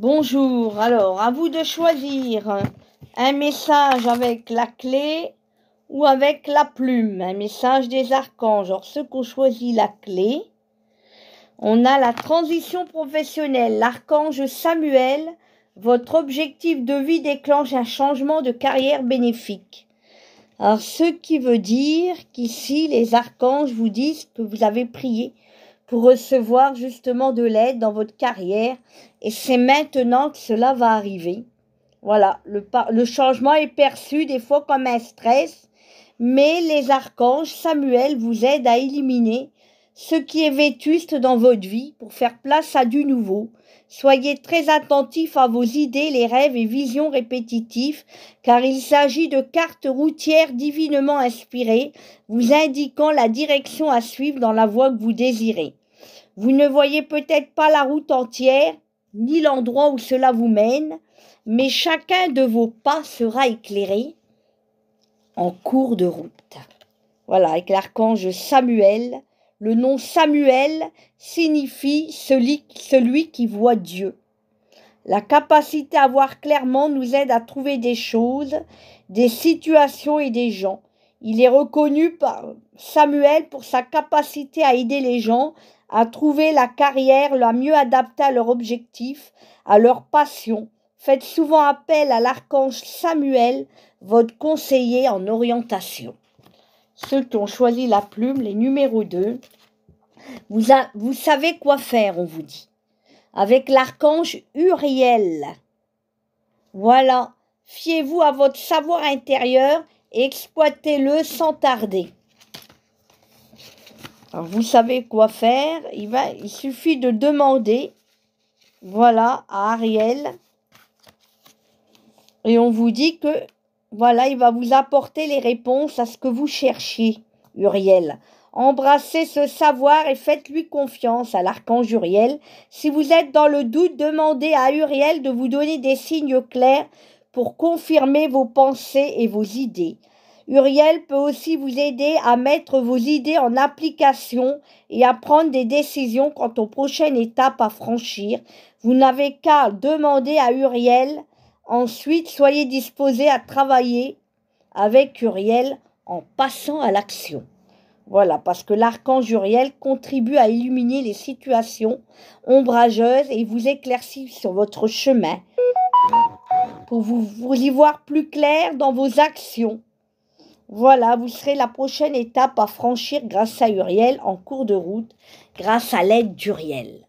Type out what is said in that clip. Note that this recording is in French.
Bonjour, alors à vous de choisir un message avec la clé ou avec la plume, un message des archanges. Alors ceux qu'on choisit, la clé, on a la transition professionnelle, l'archange Samuel, votre objectif de vie déclenche un changement de carrière bénéfique. Alors ce qui veut dire qu'ici les archanges vous disent que vous avez prié pour recevoir justement de l'aide dans votre carrière. Et c'est maintenant que cela va arriver. Voilà, le, le changement est perçu des fois comme un stress, mais les archanges Samuel vous aident à éliminer ce qui est vétuste dans votre vie pour faire place à du nouveau. Soyez très attentifs à vos idées, les rêves et visions répétitifs, car il s'agit de cartes routières divinement inspirées, vous indiquant la direction à suivre dans la voie que vous désirez. Vous ne voyez peut-être pas la route entière, ni l'endroit où cela vous mène, mais chacun de vos pas sera éclairé en cours de route. Voilà, avec l'archange Samuel. Le nom Samuel signifie celui, celui qui voit Dieu. La capacité à voir clairement nous aide à trouver des choses, des situations et des gens il est reconnu par Samuel pour sa capacité à aider les gens à trouver la carrière la mieux adaptée à leur objectif, à leur passion. Faites souvent appel à l'archange Samuel, votre conseiller en orientation. Ceux qui ont choisi la plume, les numéros 2, vous, savez quoi faire, on vous dit. Avec l'archange Uriel. Voilà, fiez-vous à votre savoir intérieur exploitez-le sans tarder. Alors vous savez quoi faire, il, va, il suffit de demander, voilà, à Ariel, et on vous dit que, voilà, il va vous apporter les réponses à ce que vous cherchiez, Uriel. Embrassez ce savoir et faites-lui confiance à l'archange Uriel. Si vous êtes dans le doute, demandez à Uriel de vous donner des signes clairs pour confirmer vos pensées et vos idées. Uriel peut aussi vous aider à mettre vos idées en application et à prendre des décisions quant aux prochaines étapes à franchir. Vous n'avez qu'à demander à Uriel. Ensuite, soyez disposé à travailler avec Uriel en passant à l'action. Voilà, parce que l'archange Uriel contribue à illuminer les situations ombrageuses et vous éclaircit sur votre chemin pour vous, y voir plus clair dans vos actions. Voilà, vous serez la prochaine étape à franchir grâce à Uriel en cours de route, grâce à l'aide d'Uriel.